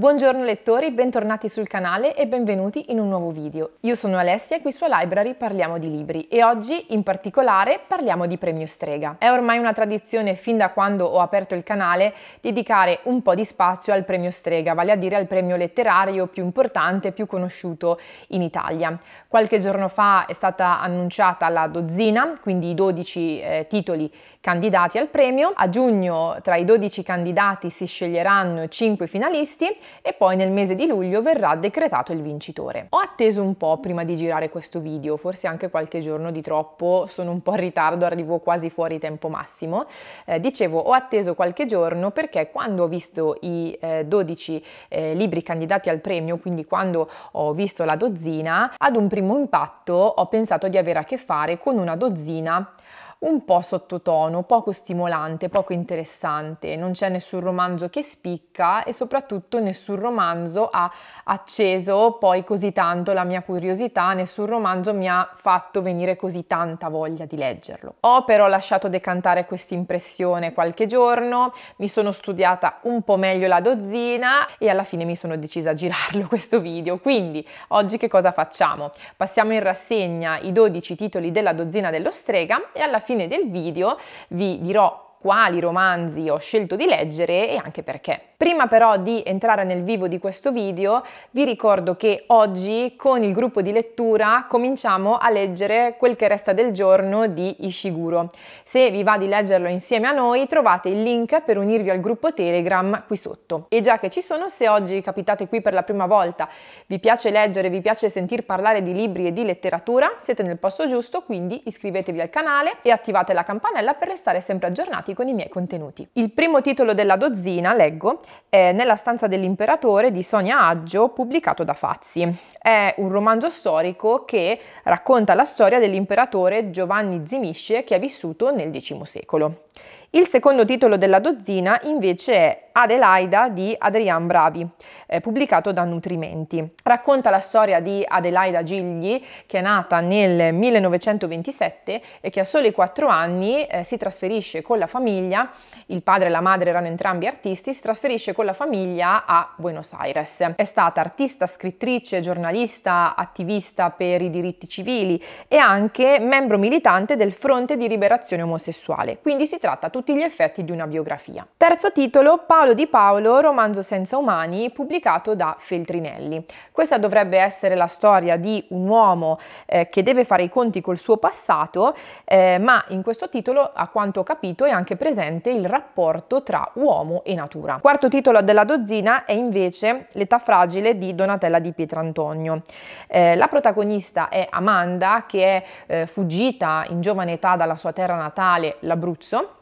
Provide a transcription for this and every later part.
Buongiorno lettori, bentornati sul canale e benvenuti in un nuovo video. Io sono Alessia e qui su Library parliamo di libri e oggi in particolare parliamo di Premio Strega. È ormai una tradizione fin da quando ho aperto il canale dedicare un po' di spazio al Premio Strega, vale a dire al premio letterario più importante e più conosciuto in Italia. Qualche giorno fa è stata annunciata la dozzina, quindi i 12 eh, titoli candidati al premio. A giugno tra i 12 candidati si sceglieranno 5 finalisti e poi nel mese di luglio verrà decretato il vincitore. Ho atteso un po' prima di girare questo video, forse anche qualche giorno di troppo, sono un po' in ritardo, arrivo quasi fuori tempo massimo. Eh, dicevo, ho atteso qualche giorno perché quando ho visto i eh, 12 eh, libri candidati al premio, quindi quando ho visto la dozzina, ad un primo impatto ho pensato di avere a che fare con una dozzina un po' sottotono, poco stimolante, poco interessante, non c'è nessun romanzo che spicca e soprattutto nessun romanzo ha acceso poi così tanto la mia curiosità, nessun romanzo mi ha fatto venire così tanta voglia di leggerlo. Ho però lasciato decantare questa impressione qualche giorno, mi sono studiata un po' meglio la dozzina e alla fine mi sono decisa a girarlo questo video. Quindi oggi che cosa facciamo? Passiamo in rassegna i 12 titoli della dozzina dello strega e alla fine fine del video vi dirò quali romanzi ho scelto di leggere e anche perché. Prima però di entrare nel vivo di questo video vi ricordo che oggi con il gruppo di lettura cominciamo a leggere quel che resta del giorno di Ishiguro. Se vi va di leggerlo insieme a noi trovate il link per unirvi al gruppo Telegram qui sotto. E già che ci sono, se oggi capitate qui per la prima volta, vi piace leggere, vi piace sentir parlare di libri e di letteratura, siete nel posto giusto, quindi iscrivetevi al canale e attivate la campanella per restare sempre aggiornati avanti con i miei contenuti. Il primo titolo della dozzina, leggo, è Nella stanza dell'imperatore di Sonia Aggio, pubblicato da Fazzi. È un romanzo storico che racconta la storia dell'imperatore Giovanni Zimisce che ha vissuto nel X secolo. Il secondo titolo della dozzina invece è Adelaida di Adrian Bravi, eh, pubblicato da Nutrimenti. Racconta la storia di Adelaida Gigli, che è nata nel 1927 e che a soli 4 anni eh, si trasferisce con la famiglia, il padre e la madre erano entrambi artisti, si trasferisce con la famiglia a Buenos Aires. È stata artista, scrittrice, giornalista, attivista per i diritti civili e anche membro militante del Fronte di Liberazione Omosessuale. Quindi si tratta tutti gli effetti di una biografia. Terzo titolo, Paolo di Paolo, romanzo senza umani, pubblicato da Feltrinelli. Questa dovrebbe essere la storia di un uomo eh, che deve fare i conti col suo passato, eh, ma in questo titolo, a quanto ho capito, è anche presente il rapporto tra uomo e natura. Quarto titolo della dozzina è invece L'età fragile di Donatella di Pietrantonio. Eh, la protagonista è Amanda, che è eh, fuggita in giovane età dalla sua terra natale, l'Abruzzo,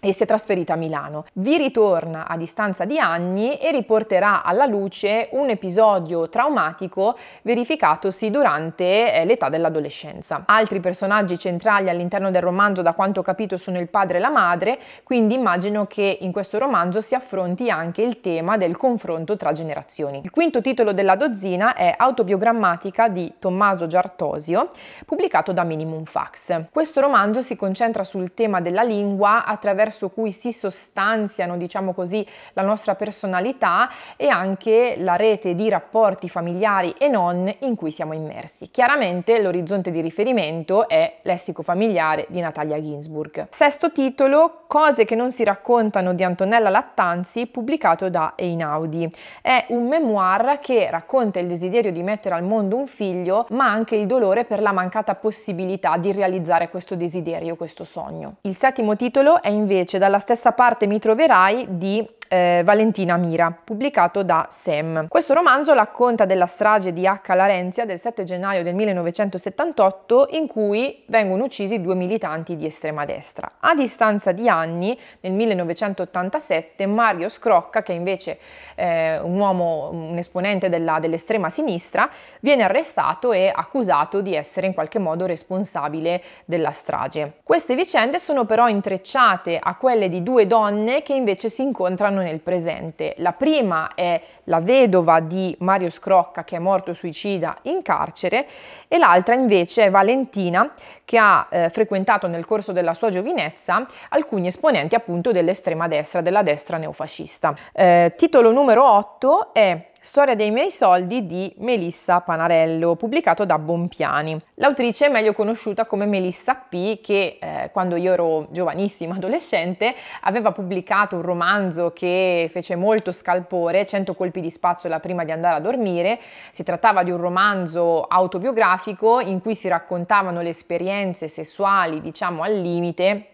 e si è trasferita a Milano. Vi ritorna a distanza di anni e riporterà alla luce un episodio traumatico verificatosi durante eh, l'età dell'adolescenza. Altri personaggi centrali all'interno del romanzo, da quanto ho capito, sono il padre e la madre, quindi immagino che in questo romanzo si affronti anche il tema del confronto tra generazioni. Il quinto titolo della dozzina è Autobiogrammatica di Tommaso Giartosio, pubblicato da Minimum Fax. Questo romanzo si concentra sul tema della lingua attraverso attraverso cui si sostanziano, diciamo così, la nostra personalità e anche la rete di rapporti familiari e non in cui siamo immersi. Chiaramente l'orizzonte di riferimento è Lessico familiare di Natalia Ginsburg. Sesto titolo, Cose che non si raccontano di Antonella Lattanzi, pubblicato da Einaudi. È un memoir che racconta il desiderio di mettere al mondo un figlio, ma anche il dolore per la mancata possibilità di realizzare questo desiderio, questo sogno. Il settimo titolo è invece invece dalla stessa parte mi troverai di eh, Valentina Mira, pubblicato da Sam. Questo romanzo racconta della strage di H. Larenzia del 7 gennaio del 1978 in cui vengono uccisi due militanti di estrema destra. A distanza di anni, nel 1987, Mario Scrocca, che è invece eh, un uomo, un esponente della, dell'estrema sinistra, viene arrestato e accusato di essere in qualche modo responsabile della strage. Queste vicende sono però intrecciate a quelle di due donne che invece si incontrano siano nel presente. La prima è la vedova di Mario Scrocca che è morto suicida in carcere e l'altra invece è Valentina che ha eh, frequentato nel corso della sua giovinezza alcuni esponenti appunto dell'estrema destra, della destra neofascista. Eh, titolo numero 8 è Storia dei miei soldi di Melissa Panarello, pubblicato da Bompiani. L'autrice è meglio conosciuta come Melissa P, che eh, quando io ero giovanissima adolescente aveva pubblicato un romanzo che fece molto scalpore, 100 colpi di spazzola prima di andare a dormire. Si trattava di un romanzo autobiografico in cui si raccontavano le esperienze sessuali, diciamo al limite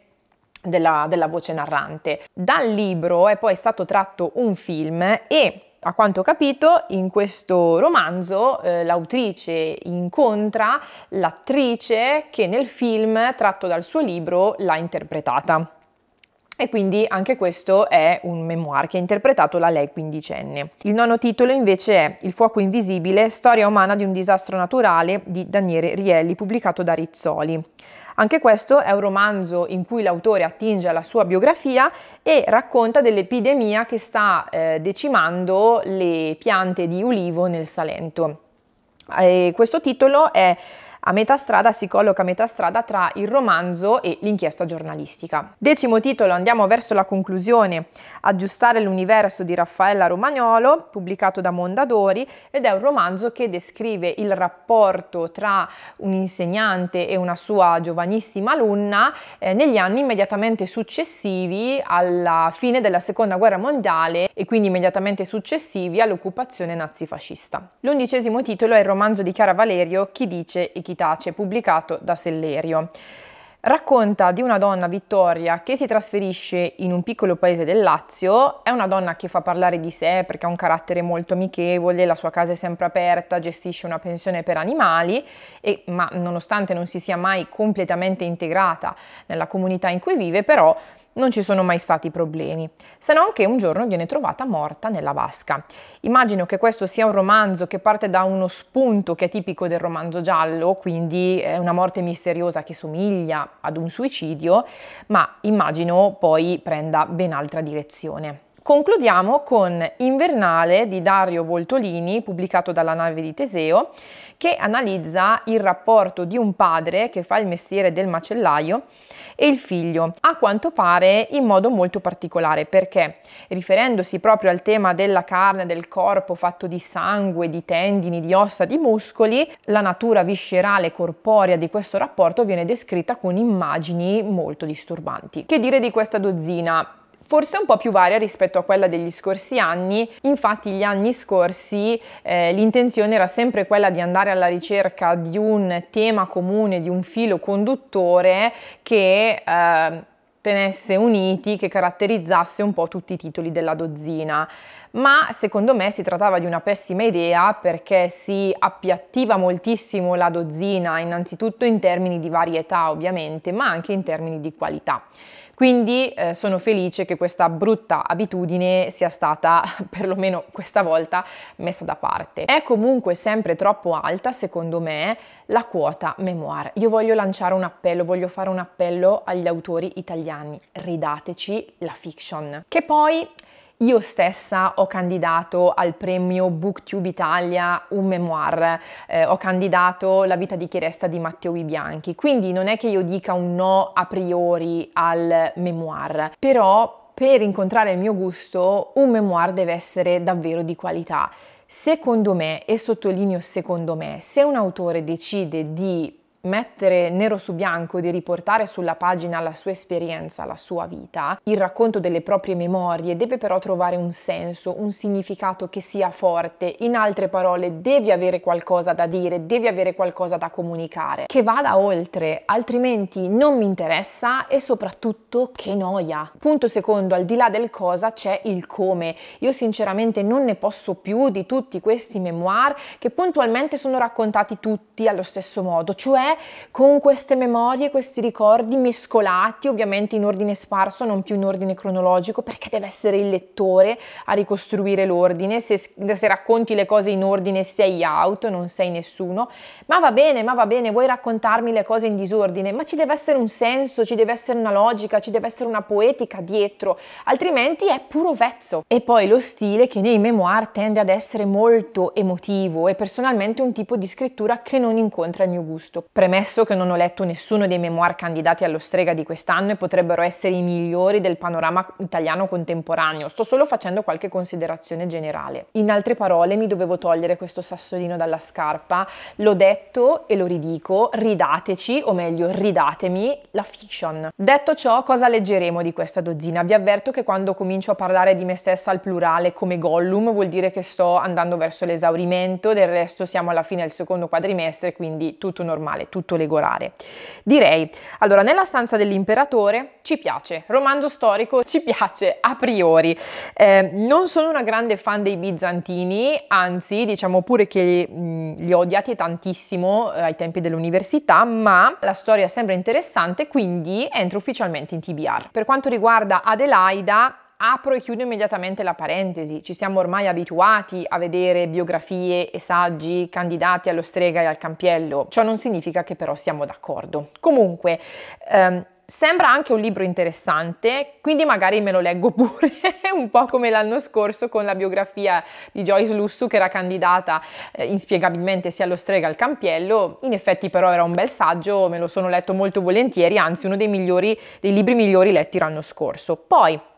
della, della, voce narrante. Dal libro è poi stato tratto un film e a quanto ho capito, in questo romanzo eh, l'autrice incontra l'attrice che nel film, tratto dal suo libro, l'ha interpretata. E quindi anche questo è un memoir che ha interpretato la lei quindicenne. Il nono titolo invece è Il fuoco invisibile, storia umana di un disastro naturale di Daniele Rielli, pubblicato da Rizzoli. Anche questo è un romanzo in cui l'autore attinge alla sua biografia e racconta dell'epidemia che sta eh, decimando le piante di ulivo nel Salento. E questo titolo è a metà strada, si colloca a metà strada tra il romanzo e l'inchiesta giornalistica. Decimo titolo, andiamo verso la conclusione, Aggiustare l'universo di Raffaella Romagnolo, pubblicato da Mondadori, ed è un romanzo che descrive il rapporto tra un insegnante e una sua giovanissima alunna eh, negli anni immediatamente successivi alla fine della seconda guerra mondiale e quindi immediatamente successivi all'occupazione nazifascista. L'undicesimo titolo è il romanzo di Chiara Valerio, Chi dice e chi efficace pubblicato da Sellerio racconta di una donna, Vittoria, che si trasferisce in un piccolo paese del Lazio, è una donna che fa parlare di sé perché ha un carattere molto amichevole, la sua casa è sempre aperta, gestisce una pensione per animali, e, ma nonostante non si sia mai completamente integrata nella comunità in cui vive, però non ci sono mai stati problemi, se non che un giorno viene trovata morta nella vasca. Immagino che questo sia un romanzo che parte da uno spunto che è tipico del romanzo giallo, quindi è una morte misteriosa che somiglia ad un suicidio, ma immagino poi prenda ben altra direzione. Concludiamo con Invernale di Dario Voltolini, pubblicato dalla nave di Teseo, che analizza il rapporto di un padre che fa il mestiere del macellaio e il figlio, a quanto pare in modo molto particolare, perché riferendosi proprio al tema della carne, del corpo fatto di sangue, di tendini, di ossa, di muscoli, la natura viscerale corporea di questo rapporto viene descritta con immagini molto disturbanti. Che dire di questa dozzina? forse un po' più varia rispetto a quella degli scorsi anni, infatti gli anni scorsi eh, l'intenzione era sempre quella di andare alla ricerca di un tema comune, di un filo conduttore che eh, tenesse uniti, che caratterizzasse un po' tutti i titoli della dozzina. Ma secondo me si trattava di una pessima idea perché si appiattiva moltissimo la dozzina, innanzitutto in termini di varietà ovviamente, ma anche in termini di qualità. Quindi eh, sono felice che questa brutta abitudine sia stata, perlomeno questa volta, messa da parte. È comunque sempre troppo alta, secondo me, la quota memoir. Io voglio lanciare un appello, voglio fare un appello agli autori italiani, ridateci la fiction. Che poi io stessa ho candidato al premio Booktube Italia un memoir, eh, ho candidato La vita di chi resta di Matteo Bianchi, quindi non è che io dica un no a priori al memoir, però per incontrare il mio gusto un memoir deve essere davvero di qualità. Secondo me, e sottolineo secondo me, se un autore decide di mettere nero su bianco, di riportare sulla pagina la sua esperienza, la sua vita, il racconto delle proprie memorie, deve però trovare un senso, un significato che sia forte. In altre parole, devi avere qualcosa da dire, devi avere qualcosa da comunicare, che vada oltre, altrimenti non mi interessa e soprattutto che noia. Punto secondo, al di là del cosa c'è il come. Io sinceramente non ne posso più di tutti questi memoir che puntualmente sono raccontati tutti allo stesso modo, cioè con queste memorie, questi ricordi mescolati, ovviamente in ordine sparso, non più in ordine cronologico, perché deve essere il lettore a ricostruire l'ordine, se, se racconti le cose in ordine sei out, non sei nessuno, ma va bene, ma va bene, vuoi raccontarmi le cose in disordine, ma ci deve essere un senso, ci deve essere una logica, ci deve essere una poetica dietro, altrimenti è puro vezzo. E poi lo stile che nei memoir tende ad essere molto emotivo e personalmente un tipo di scrittura che non incontra il mio gusto. Premesso che non ho letto nessuno dei memoir candidati allo strega di quest'anno e potrebbero essere i migliori del panorama italiano contemporaneo, sto solo facendo qualche considerazione generale. In altre parole, mi dovevo togliere questo sassolino dalla scarpa, l'ho detto e lo ridico, ridateci, o meglio, ridatemi la fiction. Detto ciò, cosa leggeremo di questa dozzina? Vi avverto che quando comincio a parlare di me stessa al plurale come Gollum vuol dire che sto andando verso l'esaurimento, del resto siamo alla fine del secondo quadrimestre, quindi tutto normale soprattutto legolare. Direi, allora, nella stanza dell'imperatore ci piace, romanzo storico ci piace a priori. Eh, non sono una grande fan dei bizantini, anzi diciamo pure che mh, li ho odiati tantissimo eh, ai tempi dell'università, ma la storia sembra interessante, quindi entro ufficialmente in TBR. Per quanto riguarda Adelaida, apro e chiudo immediatamente la parentesi, ci siamo ormai abituati a vedere biografie e saggi candidati allo strega e al campiello, ciò non significa che però siamo d'accordo. Comunque, ehm, sembra anche un libro interessante, quindi magari me lo leggo pure, un po' come l'anno scorso con la biografia di Joyce Lussu che era candidata eh, inspiegabilmente sia allo strega al campiello, in effetti però era un bel saggio, me lo sono letto molto volentieri, anzi uno dei, migliori, dei libri migliori letti l'anno scorso. Poi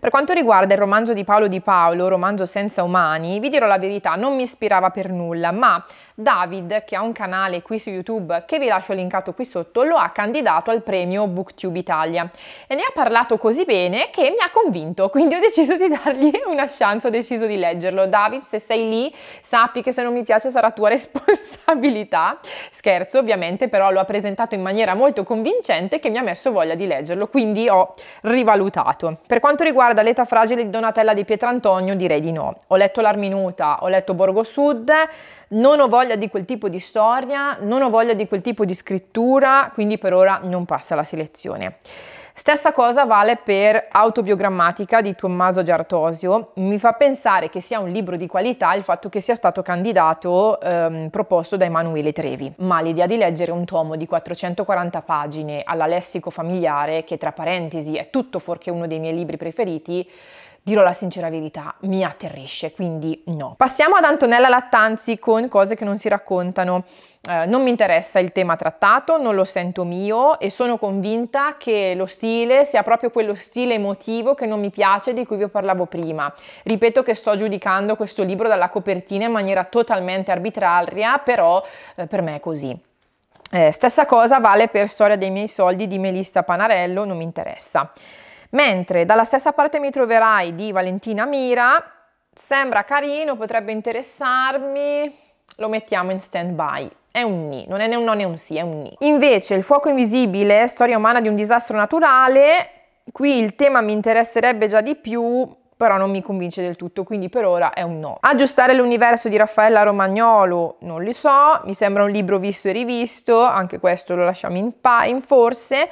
per quanto riguarda il romanzo di Paolo Di Paolo, romanzo senza umani, vi dirò la verità, non mi ispirava per nulla, ma David, che ha un canale qui su YouTube che vi lascio linkato qui sotto, lo ha candidato al premio Booktube Italia e ne ha parlato così bene che mi ha convinto, quindi ho deciso di dargli una chance, ho deciso di leggerlo. David, se sei lì, sappi che se non mi piace sarà tua responsabilità. Scherzo, ovviamente, però lo ha presentato in maniera molto convincente che mi ha messo voglia di leggerlo, quindi ho rivalutato. Per quanto riguarda l'età fragile di Donatella di Pietrantonio, direi di no. Ho letto L'Arminuta, ho letto Borgo Sud, non ho voglia di quel tipo di storia, non ho voglia di quel tipo di scrittura, quindi per ora non passa la selezione. Stessa cosa vale per Autobiogrammatica di Tommaso Giartosio. Mi fa pensare che sia un libro di qualità il fatto che sia stato candidato ehm, proposto da Emanuele Trevi. Ma l'idea di leggere un tomo di 440 pagine alla lessico familiare, che tra parentesi è tutto fuorché uno dei miei libri preferiti, dirò la sincera verità, mi atterrisce, quindi no. Passiamo ad Antonella Lattanzi con cose che non si raccontano. Eh, non mi interessa il tema trattato, non lo sento mio e sono convinta che lo stile sia proprio quello stile emotivo che non mi piace di cui vi parlavo prima. Ripeto che sto giudicando questo libro dalla copertina in maniera totalmente arbitraria, però eh, per me è così. Eh, stessa cosa vale per Storia dei miei soldi di Melissa Panarello, non mi interessa. Mentre dalla stessa parte mi troverai di Valentina Mira, sembra carino, potrebbe interessarmi, lo mettiamo in stand by. È un ni, non è né un no né un sì, è un ni. Invece il fuoco invisibile, storia umana di un disastro naturale, qui il tema mi interesserebbe già di più, però non mi convince del tutto, quindi per ora è un no. Aggiustare l'universo di Raffaella Romagnolo non li so, mi sembra un libro visto e rivisto, anche questo lo lasciamo in, in forse.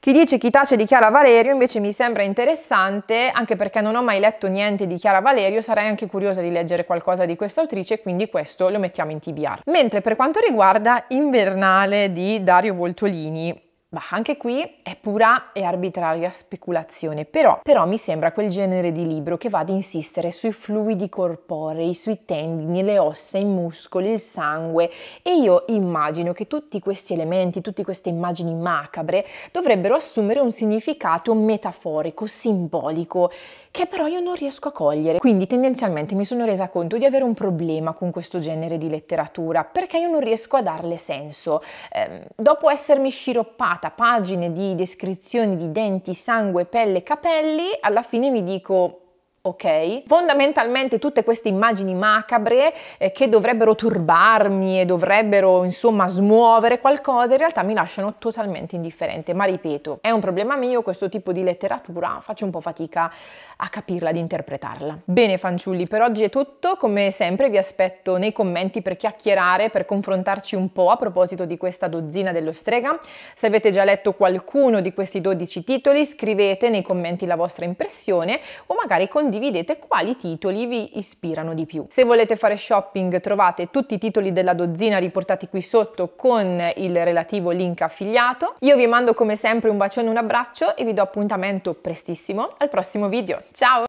Chi dice chi tace di Chiara Valerio invece mi sembra interessante, anche perché non ho mai letto niente di Chiara Valerio, sarei anche curiosa di leggere qualcosa di questa autrice, quindi questo lo mettiamo in TBR. Mentre per quanto riguarda Invernale di Dario Voltolini, ma anche qui è pura e arbitraria speculazione, però, però, mi sembra quel genere di libro che va ad insistere sui fluidi corporei, sui tendini, le ossa, i muscoli, il sangue e io immagino che tutti questi elementi, tutte queste immagini macabre dovrebbero assumere un significato metaforico, simbolico, che però io non riesco a cogliere. Quindi tendenzialmente mi sono resa conto di avere un problema con questo genere di letteratura, perché io non riesco a darle senso. Eh, dopo essermi sciroppata puntata, pagine di descrizioni di denti, sangue, pelle, capelli, alla fine mi dico ok? Fondamentalmente tutte queste immagini macabre eh, che dovrebbero turbarmi e dovrebbero insomma smuovere qualcosa, in realtà mi lasciano totalmente indifferente, ma ripeto, è un problema mio questo tipo di letteratura, faccio un po' fatica a capirla, ad interpretarla. Bene fanciulli, per oggi è tutto, come sempre vi aspetto nei commenti per chiacchierare, per confrontarci un po' a proposito di questa dozzina dello strega. Se avete già letto qualcuno di questi 12 titoli, scrivete nei commenti la vostra impressione o magari condividete condividete quali titoli vi ispirano di più. Se volete fare shopping trovate tutti i titoli della dozzina riportati qui sotto con il relativo link affiliato. Io vi mando come sempre un bacione, un abbraccio e vi do appuntamento prestissimo al prossimo video. Ciao!